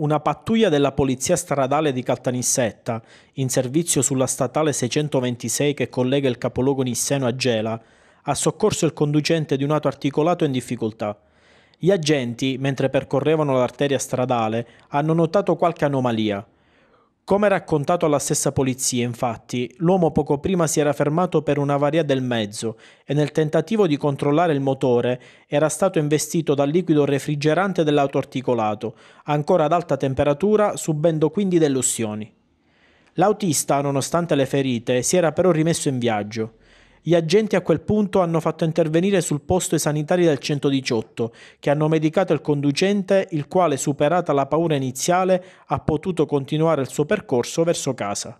Una pattuglia della Polizia Stradale di Caltanissetta, in servizio sulla statale 626 che collega il capoluogo nisseno a Gela, ha soccorso il conducente di un auto articolato in difficoltà. Gli agenti, mentre percorrevano l'arteria stradale, hanno notato qualche anomalia. Come raccontato alla stessa polizia, infatti, l'uomo poco prima si era fermato per una varia del mezzo e nel tentativo di controllare il motore era stato investito dal liquido refrigerante dell'auto articolato, ancora ad alta temperatura, subendo quindi delussioni. L'autista, nonostante le ferite, si era però rimesso in viaggio. Gli agenti a quel punto hanno fatto intervenire sul posto i sanitari del 118, che hanno medicato il conducente, il quale, superata la paura iniziale, ha potuto continuare il suo percorso verso casa.